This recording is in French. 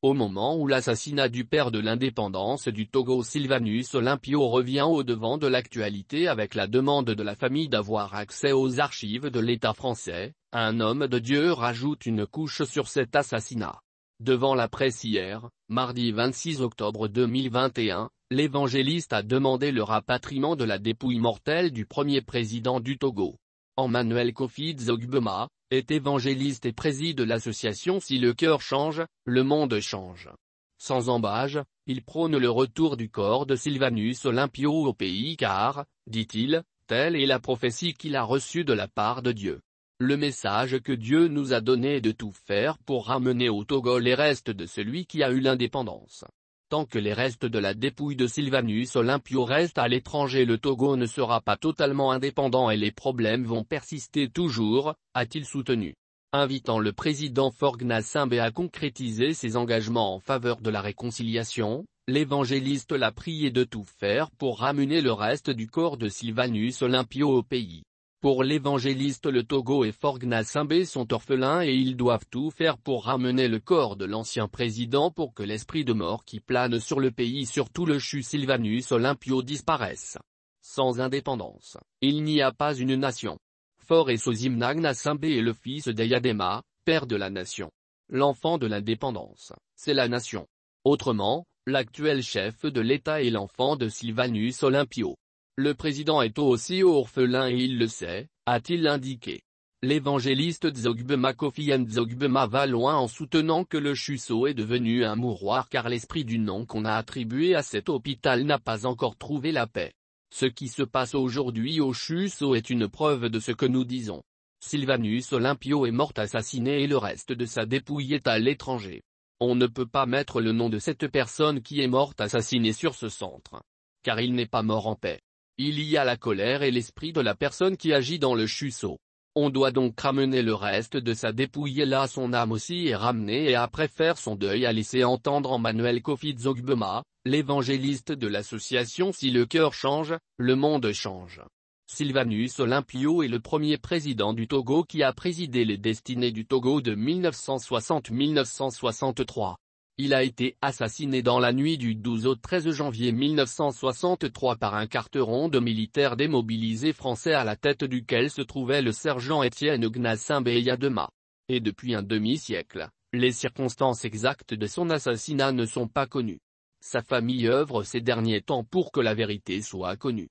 au moment où l'assassinat du père de l'indépendance du Togo Sylvanus Olympio revient au devant de l'actualité avec la demande de la famille d'avoir accès aux archives de l'État français, un homme de Dieu rajoute une couche sur cet assassinat. Devant la presse hier, mardi 26 octobre 2021, l'évangéliste a demandé le rapatriement de la dépouille mortelle du premier président du Togo. Emmanuel Kofi Zogbema, est évangéliste et préside l'association Si le cœur change, le monde change. Sans embâge, il prône le retour du corps de Sylvanus Olympio au pays car, dit-il, telle est la prophétie qu'il a reçue de la part de Dieu. Le message que Dieu nous a donné est de tout faire pour ramener au Togo les restes de celui qui a eu l'indépendance. Tant que les restes de la dépouille de Sylvanus Olympio restent à l'étranger le Togo ne sera pas totalement indépendant et les problèmes vont persister toujours, a-t-il soutenu. Invitant le président Forgna Simbe à concrétiser ses engagements en faveur de la réconciliation, l'évangéliste l'a prié de tout faire pour ramener le reste du corps de Sylvanus Olympio au pays. Pour l'évangéliste le Togo et Forgna Simbé sont orphelins et ils doivent tout faire pour ramener le corps de l'ancien président pour que l'esprit de mort qui plane sur le pays surtout le CHU Sylvanus Olympio disparaisse. Sans indépendance, il n'y a pas une nation. Fort et Sozimna Simbé est le fils d'Ayadema, père de la nation. L'enfant de l'indépendance, c'est la nation. Autrement, l'actuel chef de l'État est l'enfant de Sylvanus Olympio. Le président est aussi orphelin et il le sait, a-t-il indiqué. L'évangéliste Dzogbema Kofi Nzogbema va loin en soutenant que le chusso est devenu un mouroir car l'esprit du nom qu'on a attribué à cet hôpital n'a pas encore trouvé la paix. Ce qui se passe aujourd'hui au chusso est une preuve de ce que nous disons. Sylvanus Olympio est mort assassiné et le reste de sa dépouille est à l'étranger. On ne peut pas mettre le nom de cette personne qui est morte assassinée sur ce centre. Car il n'est pas mort en paix. Il y a la colère et l'esprit de la personne qui agit dans le chusseau. On doit donc ramener le reste de sa dépouille là son âme aussi est ramenée et après faire son deuil à laisser entendre en Manuel Kofi Zogbema, l'évangéliste de l'association Si le cœur change, le monde change. Sylvanus Olympio est le premier président du Togo qui a présidé les destinées du Togo de 1960-1963. Il a été assassiné dans la nuit du 12 au 13 janvier 1963 par un carteron de militaires démobilisés français à la tête duquel se trouvait le sergent Étienne Gnassin Beyadema. Et depuis un demi-siècle, les circonstances exactes de son assassinat ne sont pas connues. Sa famille œuvre ces derniers temps pour que la vérité soit connue.